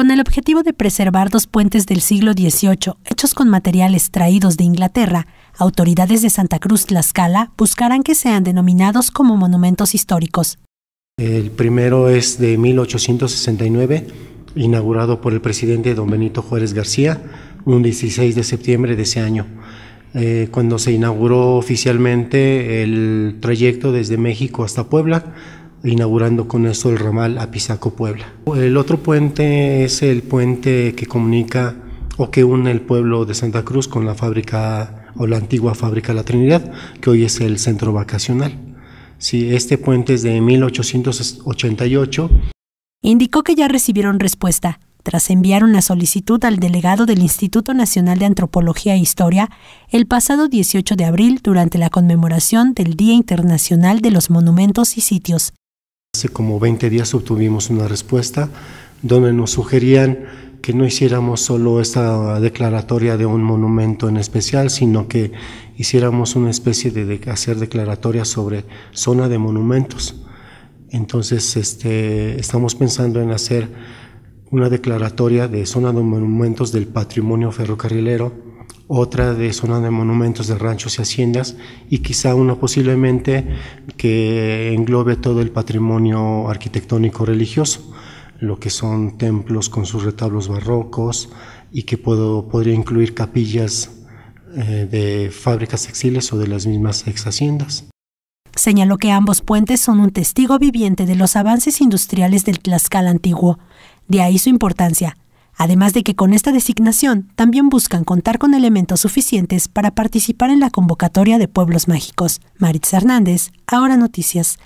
con el objetivo de preservar dos puentes del siglo XVIII hechos con materiales traídos de Inglaterra, autoridades de Santa Cruz Tlaxcala buscarán que sean denominados como monumentos históricos. El primero es de 1869, inaugurado por el presidente don Benito Juárez García, un 16 de septiembre de ese año. Eh, cuando se inauguró oficialmente el trayecto desde México hasta Puebla, inaugurando con eso el ramal a Pisaco, Puebla. El otro puente es el puente que comunica o que une el pueblo de Santa Cruz con la fábrica o la antigua fábrica La Trinidad, que hoy es el centro vacacional. este puente es de 1888. Indicó que ya recibieron respuesta tras enviar una solicitud al delegado del Instituto Nacional de Antropología e Historia el pasado 18 de abril durante la conmemoración del Día Internacional de los Monumentos y Sitios. Hace como 20 días obtuvimos una respuesta donde nos sugerían que no hiciéramos solo esta declaratoria de un monumento en especial, sino que hiciéramos una especie de, hacer declaratoria sobre zona de monumentos. Entonces, este, estamos pensando en hacer una declaratoria de zona de monumentos del patrimonio ferrocarrilero, otra de zona de monumentos de ranchos y haciendas y quizá una posiblemente que englobe todo el patrimonio arquitectónico religioso, lo que son templos con sus retablos barrocos y que podría incluir capillas eh, de fábricas exiles o de las mismas ex haciendas. Señaló que ambos puentes son un testigo viviente de los avances industriales del Tlaxcala antiguo, de ahí su importancia además de que con esta designación también buscan contar con elementos suficientes para participar en la convocatoria de pueblos mágicos. Maritza Hernández, ahora noticias.